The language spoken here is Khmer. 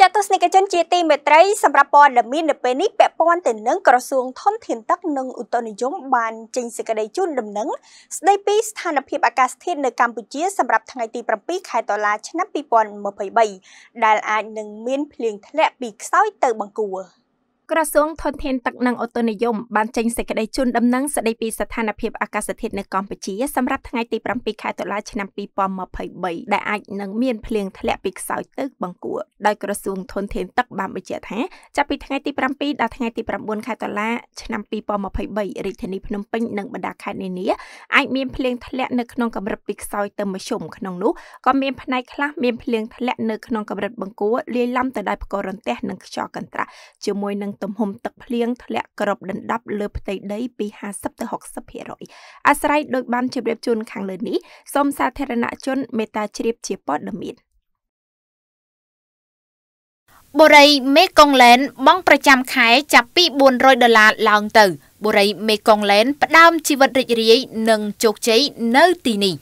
ចាត់ទស្សនិកជនជាទីមេត្រីសម្រាប់ព័ត៌មាននៅពេលនេះពាក់ព័ន្ធទៅនឹងក្រសួងធនធានទឹកនិងឧតុនិយមបានចេញសេចក្តីជូនដំណឹងស្តីពីស្ថានភាពអាកាសធាតុនៅកម្ពុជាសម្រាប់ថ្ងៃទី7ខែតុលាឆ្នាំ2023ដែលអាចនឹងមានភ្លៀងធ្លាក់ពីខ្សោយទៅបង្គួរ។ក្រសួងធនធានទឹកនិងអូតូនិយមបានចេញសេចក្តីជូនដំណឹងស្តីពីស្ថានភាពអាកាសធាតុនៅកម្ពុជាសម្រាប់ថ្ងៃទី7ខែតុលាឆ្នាំ2023ដែលអាចនឹងមានភ្លៀងធ្លាក់ពីខ្សោយទឹកបង្គួរដោយក្រសួងធនធានទឹកបានបញ្ជាក់ថាចាប់ពីថ្ងៃទី7ដល់ថ្ងៃទី9ខែតុលាឆ្នាំ2023រាជធានីភ្នំពេញនិងបណ្ដាខេត្តនានាអាចមានភ្លៀងធ្លាក់នៅក្នុងកម្រិតពីខ្សោយទៅមធ្យមក្នុងនោះក៏មានផ្នែកខ្លះមានភ្លៀងធ្លាក់នៅក្នុងកម្រិតបង្គួរលាយឡំទៅដោយផ្គររន្ទះនិងខ្យល់កន្ត្រាស់ជាមួយនឹងទំហំទឹកភ្លៀងធ្លាក់ក្របដណ្ដប់លើផ្ទៃដីពី50ទៅ60%អាស្រ័យដោយបានជម្រាបជូនខាងលើនេះសូមសាធារណជនមេត្តាជ្រាបជាព័ត៌មានបុរីមេកុងឡែន បង់ប្រចាំខែចាប់ពី400ដុល្លារឡើងទៅបុរី មេកុងឡែនផ្ដើមជីវិតរីករាយ និងជោគជ័យនៅទីនេះ